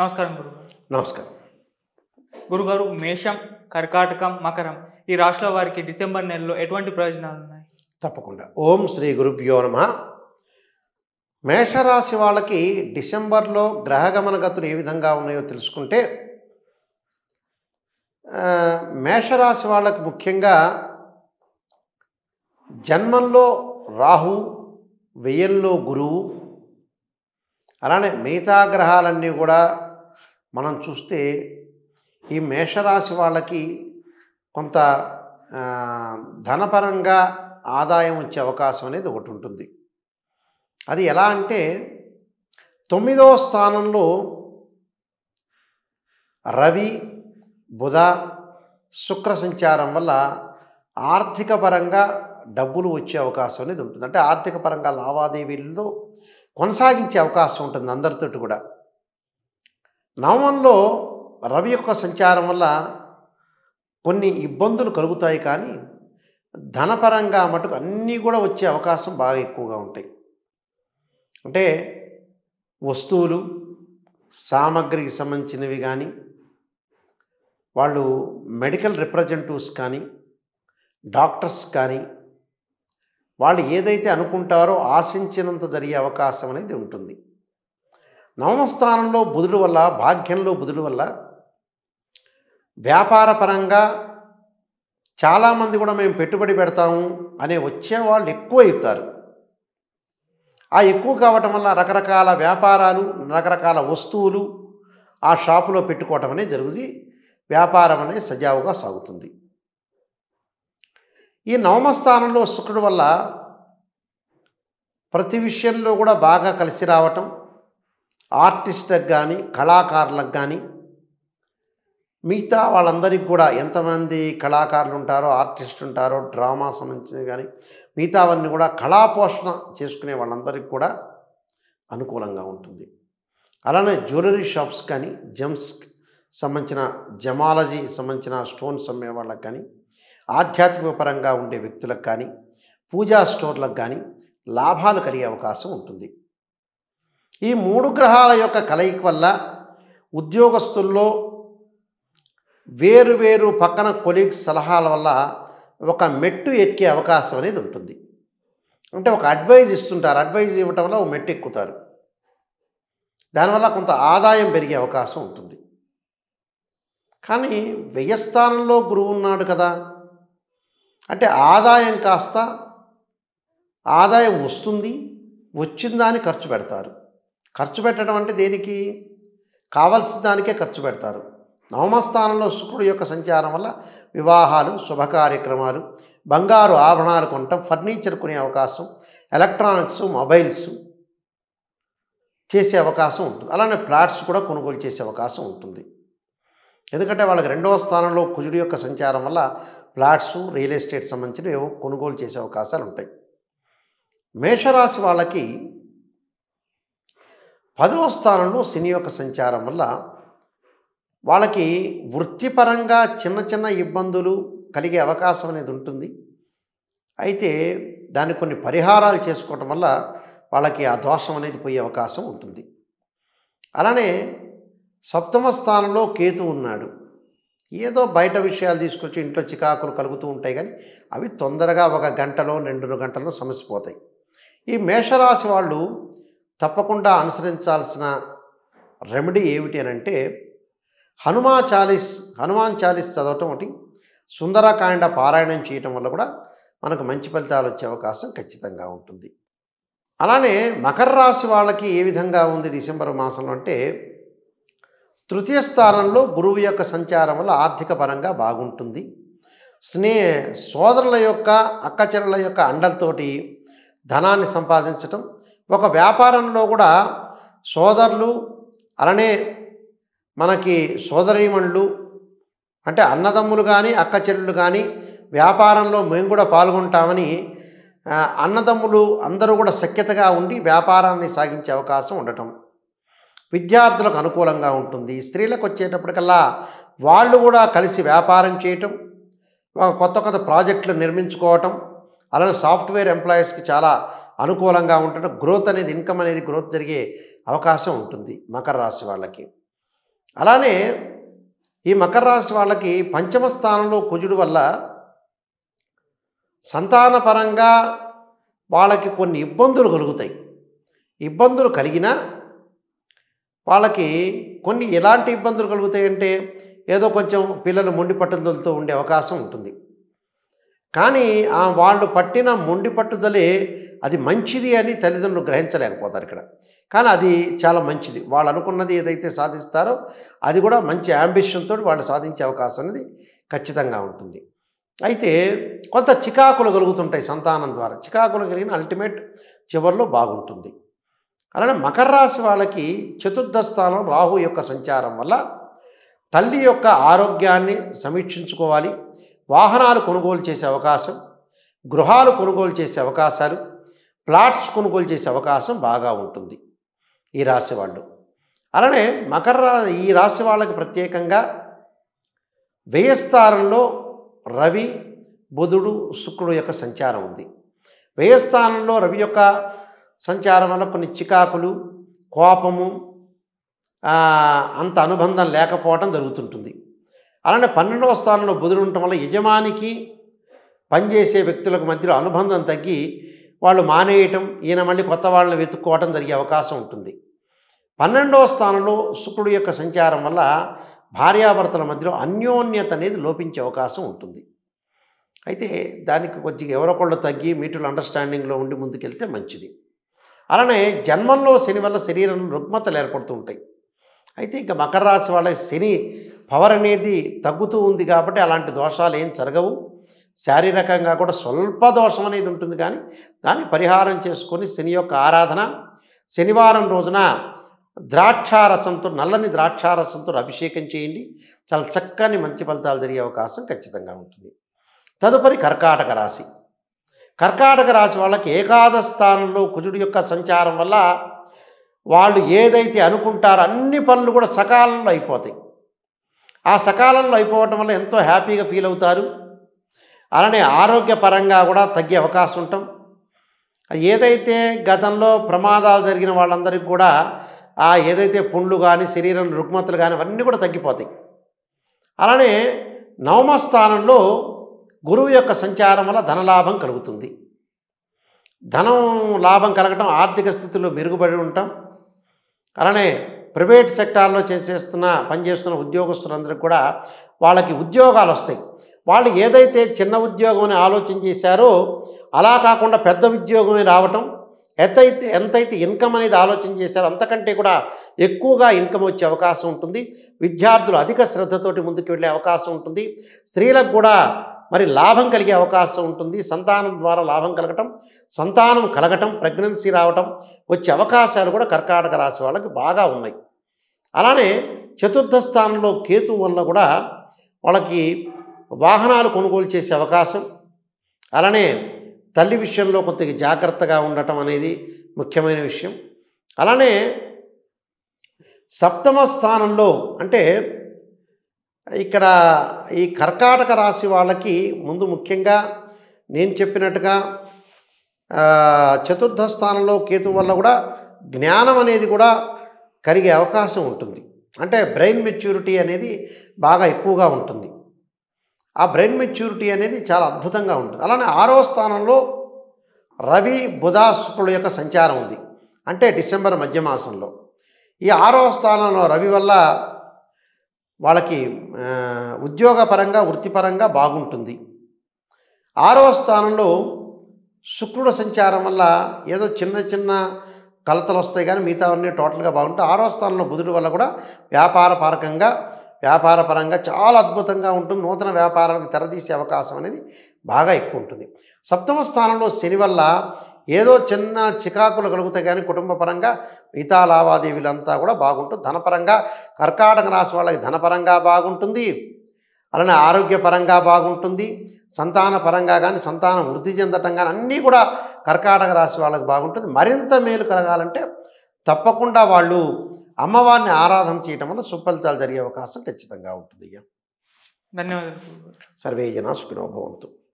నమస్కారం గురు నమస్కారం గురుగారు మేషం కర్కాటకం మకరం ఈ రాష్ట్ర వారికి డిసెంబర్ నెలలో ఎటువంటి ప్రయోజనాలు ఉన్నాయి తప్పకుండా ఓం శ్రీ గురుభ్యో నమ మేషరాశి వాళ్ళకి డిసెంబర్లో గ్రహగమన గతులు ఏ విధంగా ఉన్నాయో తెలుసుకుంటే మేషరాశి వాళ్ళకు ముఖ్యంగా జన్మంలో రాహు వ్యయంలో గురువు అలానే మిగతా గ్రహాలన్నీ కూడా మనం చూస్తే ఈ మేషరాశి వాళ్ళకి కొంత ధనపరంగా ఆదాయం వచ్చే అవకాశం అనేది ఒకటి ఉంటుంది అది ఎలా అంటే తొమ్మిదవ స్థానంలో రవి బుధ శుక్ర సంచారం వల్ల ఆర్థిక పరంగా డబ్బులు వచ్చే అవకాశం అనేది ఉంటుంది అంటే ఆర్థిక పరంగా లావాదేవీల్లో కొనసాగించే అవకాశం ఉంటుంది అందరితోటి కూడా నవమంలో రవి యొక్క సంచారం వల్ల కొన్ని ఇబ్బందులు కలుగుతాయి కానీ ధనపరంగా మటుకు అన్నీ కూడా వచ్చే అవకాశం బాగా ఎక్కువగా ఉంటాయి అంటే వస్తువులు సామాగ్రికి సంబంధించినవి కానీ వాళ్ళు మెడికల్ రిప్రజెంటేటివ్స్ కానీ డాక్టర్స్ కానీ వాళ్ళు ఏదైతే అనుకుంటారో ఆశించినంత జరిగే అవకాశం అనేది ఉంటుంది నవమ స్థానంలో బుధుడు వల్ల భాగ్యంలో బుధుడు వల్ల వ్యాపారపరంగా చాలామంది కూడా మేము పెట్టుబడి పెడతాము అనే వచ్చేవాళ్ళు ఎక్కువ అవుతారు ఆ ఎక్కువ కావటం వల్ల రకరకాల వ్యాపారాలు రకరకాల వస్తువులు ఆ షాపులో పెట్టుకోవటం అనేది జరుగుతుంది వ్యాపారం అనేది సజావుగా సాగుతుంది ఈ నవమ స్థానంలో శుక్రుడు వల్ల ప్రతి విషయంలో కూడా బాగా కలిసి రావటం ఆర్టిస్ట్కి కానీ కళాకారులకు కానీ మిగతా వాళ్ళందరికీ కూడా ఎంతమంది కళాకారులు ఉంటారో ఆర్టిస్ట్ ఉంటారో డ్రామా సంబంధించినవి కానీ మిగతా అవన్నీ కూడా కళాపోషణ చేసుకునే వాళ్ళందరికీ కూడా అనుకూలంగా ఉంటుంది అలానే జ్యువెలరీ షాప్స్ కానీ జెమ్స్ సంబంధించిన జమాలజీ సంబంధించిన స్టోన్స్ అమ్మే వాళ్ళకి కానీ ఆధ్యాత్మిక పరంగా ఉండే వ్యక్తులకు కానీ పూజా స్టోర్లకు కానీ లాభాలు కలిగే అవకాశం ఉంటుంది ఈ మూడు గ్రహాల యొక్క కలయిక వల్ల ఉద్యోగస్తుల్లో వేరు వేరు పక్కన కొలీగ్ సలహాల వల్ల ఒక మెట్టు ఎక్కే అవకాశం అనేది ఉంటుంది అంటే ఒక అడ్వైజ్ ఇస్తుంటారు అడ్వైజ్ ఇవ్వటం వల్ల ఒక మెట్టు ఎక్కుతారు దానివల్ల కొంత ఆదాయం పెరిగే అవకాశం ఉంటుంది కానీ వ్యయస్థానంలో గురువు ఉన్నాడు కదా అంటే ఆదాయం కాస్త ఆదాయం వస్తుంది వచ్చిందా అని ఖర్చు పెడతారు ఖర్చు పెట్టడం అంటే దేనికి కావలసిన దానికే ఖర్చు పెడతారు నవమస్థానంలో శుక్రుడు యొక్క సంచారం వల్ల వివాహాలు శుభకార్యక్రమాలు బంగారు ఆభరణాలు కొనటం ఫర్నిచర్ కొనే అవకాశం ఎలక్ట్రానిక్స్ మొబైల్స్ చేసే అవకాశం ఉంటుంది అలానే ప్లాట్స్ కూడా కొనుగోలు చేసే అవకాశం ఉంటుంది ఎందుకంటే వాళ్ళకి రెండవ స్థానంలో కుజుడు యొక్క సంచారం వల్ల ప్లాట్స్ రియల్ ఎస్టేట్ సంబంధించిన కొనుగోలు చేసే అవకాశాలు ఉంటాయి మేషరాశి వాళ్ళకి పదవ స్థానంలో శని యొక్క సంచారం వల్ల వాళ్ళకి వృత్తిపరంగా చిన్న చిన్న ఇబ్బందులు కలిగే అవకాశం అనేది ఉంటుంది అయితే దాన్ని కొన్ని పరిహారాలు చేసుకోవటం వల్ల వాళ్ళకి ఆ దోషం అనేది పోయే అవకాశం ఉంటుంది అలానే సప్తమ స్థానంలో కేతు ఉన్నాడు ఏదో బయట విషయాలు తీసుకొచ్చి ఇంట్లో చికాకులు కలుగుతూ ఉంటాయి కానీ అవి తొందరగా ఒక గంటలో రెండు సమస్య సమసిపోతాయి ఈ మేషరాశి వాళ్ళు తప్పకుండా అనుసరించాల్సిన రెమెడీ ఏమిటి అని అంటే హనుమా చాలీస్ హనుమాన్ చాలీస్ చదవటం ఒకటి సుందరకాండ పారాయణం చేయటం వల్ల కూడా మనకు మంచి ఫలితాలు వచ్చే అవకాశం ఖచ్చితంగా ఉంటుంది అలానే మకర రాశి వాళ్ళకి ఏ విధంగా ఉంది డిసెంబర్ మాసంలో అంటే తృతీయ స్థానంలో గురువు యొక్క సంచారం వల్ల ఆర్థిక పరంగా బాగుంటుంది స్నేహ సోదరుల యొక్క అక్కచెరుల యొక్క అండలతోటి ధనాన్ని సంపాదించటం ఒక వ్యాపారంలో కూడా సోదరులు అలానే మనకి సోదరీమణులు అంటే అన్నదమ్ములు కానీ అక్క చెల్లెలు కానీ వ్యాపారంలో మేము కూడా పాల్గొంటామని అన్నదమ్ములు అందరూ కూడా సఖ్యతగా ఉండి వ్యాపారాన్ని సాగించే అవకాశం ఉండటం విద్యార్థులకు అనుకూలంగా ఉంటుంది స్త్రీలకు వచ్చేటప్పటికల్లా వాళ్ళు కూడా కలిసి వ్యాపారం చేయటం కొత్త కొత్త ప్రాజెక్టులు నిర్మించుకోవటం అలానే సాఫ్ట్వేర్ ఎంప్లాయీస్కి చాలా అనుకూలంగా ఉంటాడు గ్రోత్ అనేది ఇన్కమ్ అనేది గ్రోత్ జరిగే అవకాశం ఉంటుంది మకర రాశి వాళ్ళకి అలానే ఈ మకర రాశి వాళ్ళకి పంచమ స్థానంలో కుజుడు వల్ల సంతానపరంగా వాళ్ళకి కొన్ని ఇబ్బందులు కలుగుతాయి ఇబ్బందులు కలిగినా వాళ్ళకి కొన్ని ఎలాంటి ఇబ్బందులు కలుగుతాయంటే ఏదో కొంచెం పిల్లలు మొండి పట్టుదలతో ఉండే అవకాశం ఉంటుంది కానీ ఆ వాళ్ళు పట్టిన మొండి పట్టుదలే అది మంచిది అని తల్లిదండ్రులు గ్రహించలేకపోతారు ఇక్కడ కానీ అది చాలా మంచిది వాళ్ళు అనుకున్నది ఏదైతే సాధిస్తారో అది కూడా మంచి యాంబిషన్తో వాళ్ళు సాధించే అవకాశం అనేది ఖచ్చితంగా ఉంటుంది అయితే కొంత చికాకులు కలుగుతుంటాయి సంతానం ద్వారా చికాకులు కలిగిన అల్టిమేట్ చివరిలో బాగుంటుంది అలానే మకర రాశి వాళ్ళకి చతుర్థ స్థానం రాహు యొక్క సంచారం వల్ల తల్లి యొక్క ఆరోగ్యాన్ని సమీక్షించుకోవాలి వాహనాలు కొనుగోలు చేసే అవకాశం గృహాలు కొనుగోలు చేసే అవకాశాలు ప్లాట్స్ కొనుగోలు చేసే అవకాశం బాగా ఉంటుంది ఈ రాశి వాళ్ళు అలానే మకర రా ఈ రాశి వాళ్ళకి ప్రత్యేకంగా వ్యయస్థానంలో రవి బుధుడు శుక్రుడు యొక్క సంచారం ఉంది వ్యయస్థానంలో రవి యొక్క సంచారం వల్ల కొన్ని చికాకులు కోపము అంత అనుబంధం లేకపోవడం జరుగుతుంటుంది అలానే పన్నెండవ స్థానంలో బుధుడు ఉండటం వల్ల యజమానికి పనిచేసే వ్యక్తులకు మధ్యలో అనుబంధం తగ్గి వాళ్ళు మానేయటం ఈయన మళ్ళీ కొత్త వాళ్ళని వెతుక్కోవటం జరిగే అవకాశం ఉంటుంది పన్నెండవ స్థానంలో శుక్రుడు యొక్క సంచారం వల్ల భార్యాభర్తల మధ్యలో అన్యోన్యత అనేది లోపించే అవకాశం ఉంటుంది అయితే దానికి కొద్దిగా ఎవరొకళ్ళు తగ్గి మీటుల అండర్స్టాండింగ్లో ఉండి ముందుకెళ్తే మంచిది అలానే జన్మంలో శని వల్ల శరీరంలో రుగ్మతలు ఏర్పడుతూ ఉంటాయి అయితే ఇంకా మకర రాశి వాళ్ళ శని పవర్ అనేది తగ్గుతూ ఉంది కాబట్టి అలాంటి దోషాలు ఏం జరగవు శారీరకంగా కూడా స్వల్ప దోషం అనేది ఉంటుంది కానీ దాన్ని పరిహారం చేసుకొని శని యొక్క ఆరాధన శనివారం రోజున ద్రాక్షారసంతో నల్లని ద్రాక్షారసంతో అభిషేకం చేయండి చాలా చక్కని మంచి ఫలితాలు జరిగే అవకాశం ఖచ్చితంగా ఉంటుంది తదుపరి కర్కాటక రాశి కర్కాటక రాశి వాళ్ళకి ఏకాదశ స్థానంలో కుజుడి యొక్క సంచారం వల్ల వాళ్ళు ఏదైతే అనుకుంటారో అన్ని పనులు కూడా సకాలంలో అయిపోతాయి ఆ సకాలంలో అయిపోవటం వల్ల ఎంతో హ్యాపీగా ఫీల్ అవుతారు అలానే ఆరోగ్యపరంగా కూడా తగ్గే అవకాశం ఉంటాం ఏదైతే గతంలో ప్రమాదాలు జరిగిన వాళ్ళందరికీ కూడా ఆ ఏదైతే పుండ్లు కానీ శరీరం రుగ్మతలు కానీ అవన్నీ కూడా తగ్గిపోతాయి అలానే నవమస్థానంలో గురువు యొక్క సంచారం వల్ల ధనలాభం కలుగుతుంది ధనం లాభం కలగటం ఆర్థిక స్థితిలో మెరుగుపడి ఉంటాం అలానే ప్రైవేట్ సెక్టార్లో చేసేస్తున్న పనిచేస్తున్న ఉద్యోగస్తులందరికీ కూడా వాళ్ళకి ఉద్యోగాలు వస్తాయి వాళ్ళు ఏదైతే చిన్న ఉద్యోగం అని ఆలోచన చేశారో అలా కాకుండా పెద్ద ఉద్యోగమే రావటం ఎంతైతే ఎంతైతే ఇన్కమ్ అనేది ఆలోచన చేశారో అంతకంటే కూడా ఎక్కువగా ఇన్కమ్ వచ్చే అవకాశం ఉంటుంది విద్యార్థులు అధిక శ్రద్ధతోటి ముందుకు వెళ్ళే అవకాశం ఉంటుంది స్త్రీలకు కూడా మరి లాభం కలిగే అవకాశం ఉంటుంది సంతానం ద్వారా లాభం కలగటం సంతానం కలగటం ప్రెగ్నెన్సీ రావటం వచ్చే అవకాశాలు కూడా కర్కాటక రాశి వాళ్ళకి బాగా ఉన్నాయి అలానే చతుర్థ స్థానంలో కేతు వల్ల కూడా వాళ్ళకి వాహనాలు కొనుగోలు చేసే అవకాశం అలానే తల్లి విషయంలో కొద్దిగా జాగ్రత్తగా ఉండటం అనేది ముఖ్యమైన విషయం అలానే సప్తమ స్థానంలో అంటే ఇక్కడ ఈ కర్కాటక రాశి వాళ్ళకి ముందు ముఖ్యంగా నేను చెప్పినట్టుగా చతుర్థ స్థానంలో కేతు వల్ల కూడా జ్ఞానం అనేది కూడా కలిగే అవకాశం ఉంటుంది అంటే బ్రెయిన్ మెచ్యూరిటీ అనేది బాగా ఎక్కువగా ఉంటుంది ఆ బ్రెయిన్ మెచ్యూరిటీ అనేది చాలా అద్భుతంగా ఉంటుంది అలానే ఆరో స్థానంలో రవి బుధ శుక్రుడు యొక్క సంచారం ఉంది అంటే డిసెంబర్ మధ్య మాసంలో ఈ ఆరో స్థానంలో రవి వల్ల వాళ్ళకి ఉద్యోగపరంగా వృత్తిపరంగా బాగుంటుంది ఆరవ స్థానంలో శుక్రుడు సంచారం వల్ల ఏదో చిన్న చిన్న కలతలు వస్తాయి కానీ మిగతావన్నీ టోటల్గా బాగుంటాయి ఆరో స్థానంలో బుధుడు వల్ల కూడా వ్యాపార పారకంగా వ్యాపార పరంగా చాలా అద్భుతంగా ఉంటుంది నూతన వ్యాపారాలకు తెరదీసే అవకాశం అనేది బాగా ఎక్కువ ఉంటుంది సప్తమ స్థానంలో శని వల్ల ఏదో చిన్న చికాకులు కలుగుతాయి కానీ కుటుంబ పరంగా మిగతా అంతా కూడా బాగుంటుంది ధనపరంగా కర్కాటక రాశి వాళ్ళకి ధనపరంగా బాగుంటుంది అలానే ఆరోగ్యపరంగా బాగుంటుంది సంతాన పరంగా కానీ సంతానం వృద్ధి చెందటం కానీ అన్నీ కూడా కర్కాటక రాశి వాళ్ళకి బాగుంటుంది మరింత మేలు కలగాలంటే తప్పకుండా వాళ్ళు అమ్మవారిని ఆరాధన చేయటం వల్ల సుఫలితాలు జరిగే అవకాశం ఖచ్చితంగా ఉంటుంది ధన్యవాదాలు సర్వే జన సుఖినోభవంతో